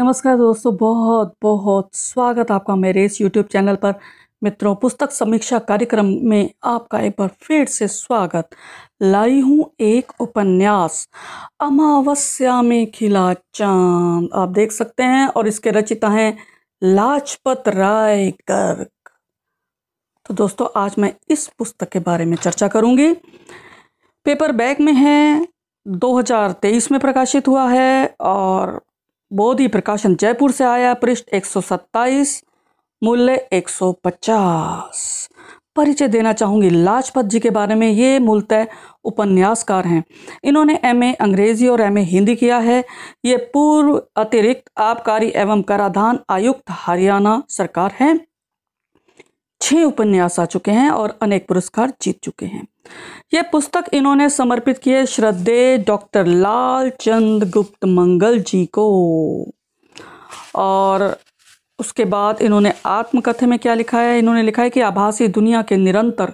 नमस्कार दोस्तों बहुत बहुत स्वागत आपका मेरे इस यूट्यूब चैनल पर मित्रों पुस्तक समीक्षा कार्यक्रम में आपका एक बार फिर से स्वागत लाई हूँ एक उपन्यास अमावस्या में खिला चांद आप देख सकते हैं और इसके रचिता हैं लाजपत राय गर्ग तो दोस्तों आज मैं इस पुस्तक के बारे में चर्चा करूँगी पेपर बैग में है 2023 में प्रकाशित हुआ है और बोधि प्रकाशन जयपुर से आया पृष्ठ 127 मूल्य 150 परिचय देना चाहूँगी लाजपत जी के बारे में ये मूलतः उपन्यासकार हैं इन्होंने एमए अंग्रेजी और एमए हिंदी किया है ये पूर्व अतिरिक्त आबकारी एवं कराधान आयुक्त हरियाणा सरकार हैं छह उपन्यास आ चुके हैं और अनेक पुरस्कार जीत चुके हैं यह पुस्तक इन्होंने समर्पित किए श्रद्धे डॉक्टर लाल चंद गुप्त मंगल जी को और उसके बाद इन्होंने आत्मकथे में क्या लिखा है इन्होंने लिखा है कि आभासी दुनिया के निरंतर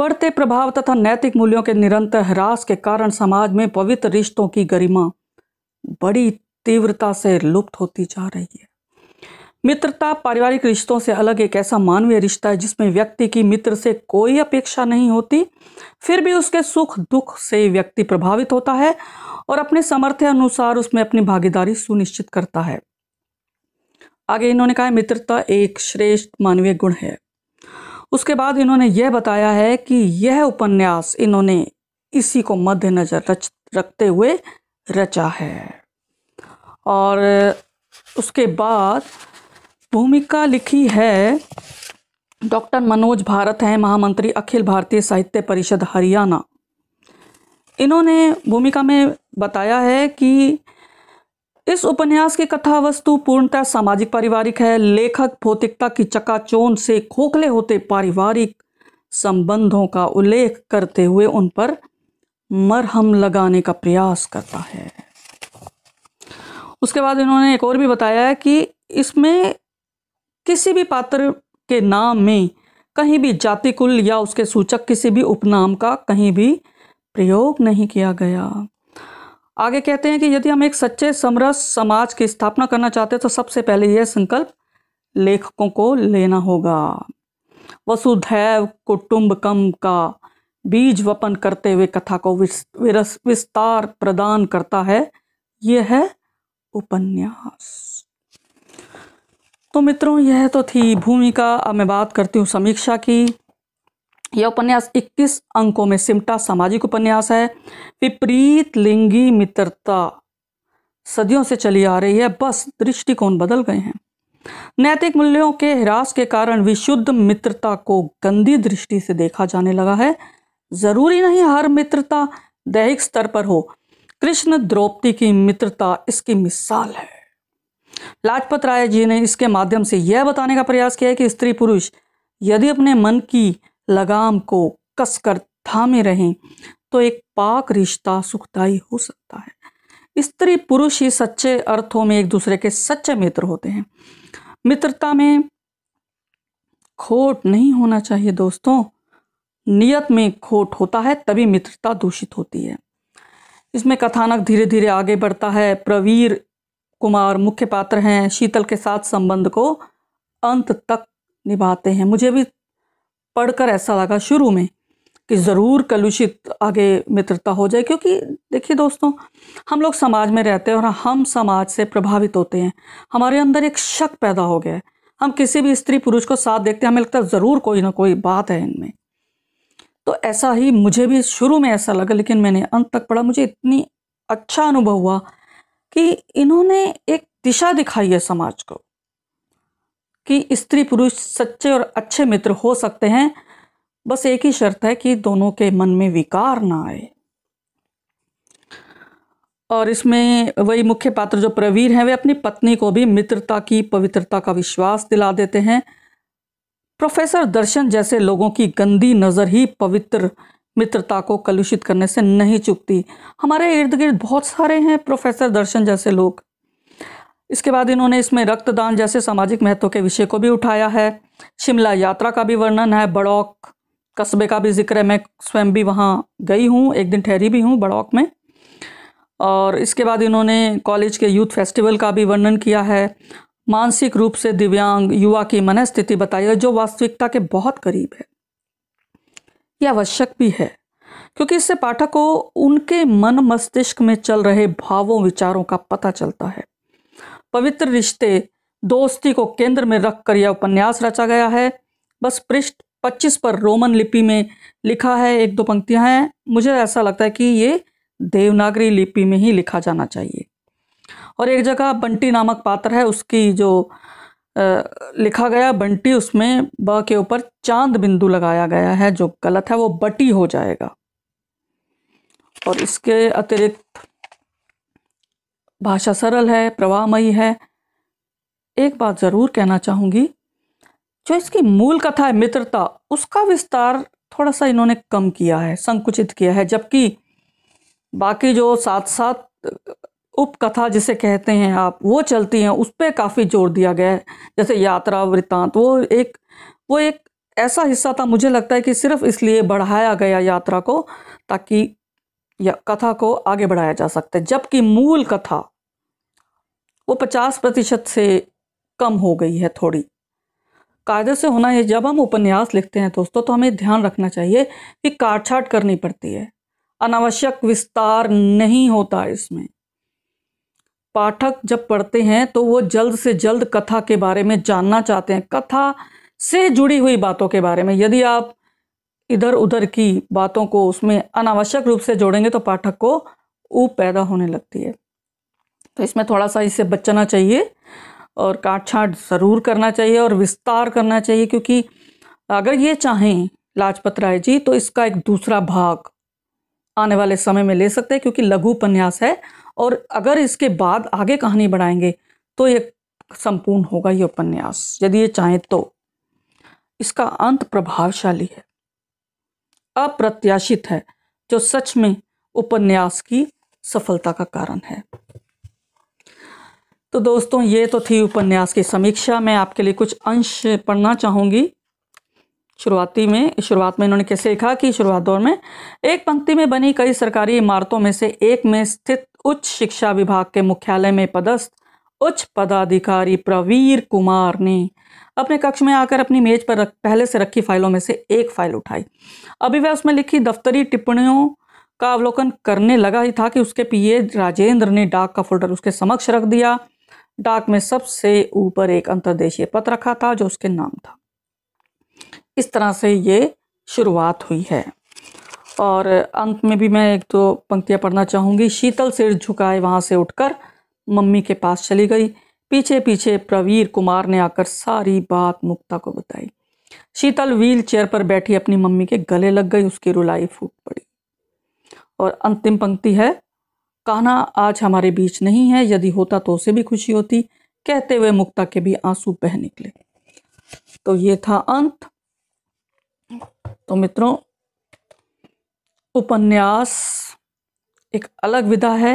बढ़ते प्रभाव तथा नैतिक मूल्यों के निरंतर ह्रास के कारण समाज में पवित्र रिश्तों की गरिमा बड़ी तीव्रता से लुप्त होती जा रही है मित्रता पारिवारिक रिश्तों से अलग एक ऐसा मानवीय रिश्ता है जिसमें व्यक्ति की मित्र से कोई अपेक्षा नहीं होती फिर भी उसके सुख दुख से व्यक्ति प्रभावित होता है और अपने समर्थ्य अनुसार उसमें अपनी भागीदारी सुनिश्चित करता है आगे इन्होंने कहा मित्रता एक श्रेष्ठ मानवीय गुण है उसके बाद इन्होंने यह बताया है कि यह उपन्यास इन्होंने इसी को मद्देनज़र रच रखते हुए रचा है और उसके बाद भूमिका लिखी है डॉक्टर मनोज भारत हैं महामंत्री अखिल भारतीय साहित्य परिषद हरियाणा इन्होंने भूमिका में बताया है कि इस उपन्यास की कथा वस्तु पूर्णतः सामाजिक पारिवारिक है लेखक भौतिकता की चकाचोन से खोखले होते पारिवारिक संबंधों का उल्लेख करते हुए उन पर मरहम लगाने का प्रयास करता है उसके बाद इन्होंने एक और भी बताया है कि इसमें किसी भी पात्र के नाम में कहीं भी जाति कुल या उसके सूचक किसी भी उपनाम का कहीं भी प्रयोग नहीं किया गया आगे कहते हैं कि यदि हम एक सच्चे समरस समाज की स्थापना करना चाहते हैं तो सबसे पहले यह संकल्प लेखकों को लेना होगा वसुधैव कुटुम्बकम का बीज वपन करते हुए कथा को विस्तार प्रदान करता है यह है उपन्यास तो मित्रों यह तो थी भूमिका अब मैं बात करती हूँ समीक्षा की यह उपन्यास 21 अंकों में सिमटा सामाजिक उपन्यास है विपरीत लिंगी मित्रता सदियों से चली आ रही है बस दृष्टिकोण बदल गए हैं नैतिक मूल्यों के ह्रास के कारण विशुद्ध मित्रता को गंदी दृष्टि से देखा जाने लगा है जरूरी नहीं हर मित्रता दैहिक स्तर पर हो कृष्ण द्रौपदी की मित्रता इसकी मिसाल है लाजपत राय जी ने इसके माध्यम से यह बताने का प्रयास किया है कि स्त्री पुरुष यदि अपने मन की लगाम को कसकर थामे रहें तो एक पाक रिश्ता सुखदायी हो सकता है स्त्री पुरुष ही सच्चे अर्थों में एक दूसरे के सच्चे मित्र होते हैं मित्रता में खोट नहीं होना चाहिए दोस्तों नियत में खोट होता है तभी मित्रता दूषित होती है इसमें कथानक धीरे धीरे आगे बढ़ता है प्रवीर कुमार मुख्य पात्र हैं शीतल के साथ संबंध को अंत तक निभाते हैं मुझे भी पढ़कर ऐसा लगा शुरू में कि ज़रूर कलुषित आगे मित्रता हो जाए क्योंकि देखिए दोस्तों हम लोग समाज में रहते हैं और हम समाज से प्रभावित होते हैं हमारे अंदर एक शक पैदा हो गया है हम किसी भी स्त्री पुरुष को साथ देखते हैं हमें लगता है ज़रूर कोई ना कोई बात है इनमें तो ऐसा ही मुझे भी शुरू में ऐसा लगा लेकिन मैंने अंत तक पढ़ा मुझे इतनी अच्छा अनुभव हुआ कि इन्होंने एक दिशा दिखाई है समाज को कि स्त्री पुरुष सच्चे और अच्छे मित्र हो सकते हैं बस एक ही शर्त है कि दोनों के मन में विकार ना आए और इसमें वही मुख्य पात्र जो प्रवीर हैं वे अपनी पत्नी को भी मित्रता की पवित्रता का विश्वास दिला देते हैं प्रोफेसर दर्शन जैसे लोगों की गंदी नज़र ही पवित्र मित्रता को कलुषित करने से नहीं चुकती हमारे इर्द गिर्द बहुत सारे हैं प्रोफेसर दर्शन जैसे लोग इसके बाद इन्होंने इसमें रक्तदान जैसे सामाजिक महत्व के विषय को भी उठाया है शिमला यात्रा का भी वर्णन है बड़ौक कस्बे का भी जिक्र है मैं स्वयं भी वहाँ गई हूँ एक दिन ठहरी भी हूँ बड़ौक में और इसके बाद इन्होंने कॉलेज के यूथ फेस्टिवल का भी वर्णन किया है मानसिक रूप से दिव्यांग युवा की मनस्थिति बताई है जो वास्तविकता के बहुत करीब है ये आवश्यक भी है क्योंकि इससे पाठक को उनके मन मस्तिष्क में चल रहे भावों विचारों का पता चलता है पवित्र रिश्ते दोस्ती को केंद्र में रखकर यह उपन्यास रचा गया है बस पृष्ठ 25 पर रोमन लिपि में लिखा है एक दो पंक्तियां हैं मुझे ऐसा लगता है कि ये देवनागरी लिपि में ही लिखा जाना चाहिए और एक जगह बंटी नामक पात्र है उसकी जो लिखा गया बंटी उसमें ब के ऊपर चांद बिंदु लगाया गया है जो गलत है वो बटी हो जाएगा और इसके अतिरिक्त भाषा सरल है प्रवाहमयी है एक बात ज़रूर कहना चाहूंगी जो इसकी मूल कथा है मित्रता उसका विस्तार थोड़ा सा इन्होंने कम किया है संकुचित किया है जबकि बाकी जो साथ साथ उपकथा जिसे कहते हैं आप वो चलती हैं उस पर काफ़ी जोर दिया गया है जैसे यात्रा वृत्तांत वो एक वो एक ऐसा हिस्सा था मुझे लगता है कि सिर्फ इसलिए बढ़ाया गया यात्रा को ताकि या कथा को आगे बढ़ाया जा सकता है जबकि मूल कथा वो पचास प्रतिशत से कम हो गई है थोड़ी कायदे से होना है जब हम उपन्यास लिखते हैं दोस्तों तो हमें ध्यान रखना चाहिए कि काट छाट करनी पड़ती है अनावश्यक विस्तार नहीं होता इसमें पाठक जब पढ़ते हैं तो वो जल्द से जल्द कथा के बारे में जानना चाहते हैं कथा से जुड़ी हुई बातों के बारे में यदि आप इधर उधर की बातों को उसमें अनावश्यक रूप से जोड़ेंगे तो पाठक को ऊप पैदा होने लगती है तो इसमें थोड़ा सा इससे बचना चाहिए और काट छाँट ज़रूर करना चाहिए और विस्तार करना चाहिए क्योंकि अगर ये चाहें लाजपत राय जी तो इसका एक दूसरा भाग आने वाले समय में ले सकते हैं क्योंकि लघु उपन्यास है और अगर इसके बाद आगे कहानी बढ़ाएंगे तो ये संपूर्ण होगा ये उपन्यास यदि ये चाहें तो इसका अंत प्रभावशाली है अप्रत्याशित है जो सच में उपन्यास की सफलता का कारण है तो दोस्तों ये तो थी उपन्यास की समीक्षा मैं आपके लिए कुछ अंश पढ़ना चाहूँगी शुरुआती में शुरुआत में इन्होंने कैसे लिखा कि शुरुआत दौर में एक पंक्ति में बनी कई सरकारी इमारतों में से एक में स्थित उच्च शिक्षा विभाग के मुख्यालय में पदस्थ उच्च पदाधिकारी प्रवीर कुमार ने अपने कक्ष में आकर अपनी मेज पर रख, पहले से रखी फाइलों में से एक फाइल उठाई अभी वह उसमें लिखी दफ्तरी टिप्पणियों का अवलोकन करने लगा ही था कि उसके पीए राजेंद्र ने डाक का फोल्डर उसके समक्ष रख दिया डाक में सबसे ऊपर एक अंतर्देशीय पत्र रखा था जो उसके नाम था इस तरह से ये शुरुआत हुई है और अंत में भी मैं एक दो तो पंक्तियाँ पढ़ना चाहूँगी शीतल सिर झुकाए वहाँ से उठकर मम्मी के पास चली गई पीछे पीछे प्रवीर कुमार ने आकर सारी बात मुक्ता को बताई शीतल व्हील चेयर पर बैठी अपनी मम्मी के गले लग गई उसकी रुलाई फूट पड़ी और अंतिम पंक्ति है कान्हा आज हमारे बीच नहीं है यदि होता तो उसे भी खुशी होती कहते हुए मुक्ता के भी आंसू बह निकले तो ये था अंत तो मित्रों उपन्यास एक अलग विधा है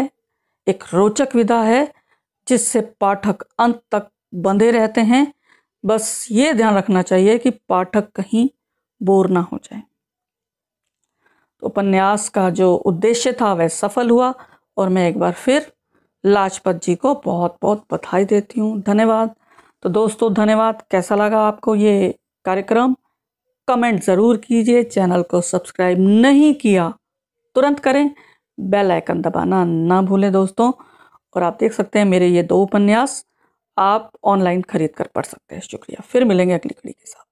एक रोचक विधा है जिससे पाठक अंत तक बंधे रहते हैं बस ये ध्यान रखना चाहिए कि पाठक कहीं बोर ना हो जाए तो उपन्यास का जो उद्देश्य था वह सफल हुआ और मैं एक बार फिर लाजपत जी को बहुत बहुत बधाई देती हूँ धन्यवाद तो दोस्तों धन्यवाद कैसा लगा आपको ये कार्यक्रम कमेंट ज़रूर कीजिए चैनल को सब्सक्राइब नहीं किया तुरंत करें बेल आइकन दबाना ना भूलें दोस्तों और आप देख सकते हैं मेरे ये दो उपन्यास आप ऑनलाइन खरीद कर पढ़ सकते हैं शुक्रिया फिर मिलेंगे अगली कड़ी के साथ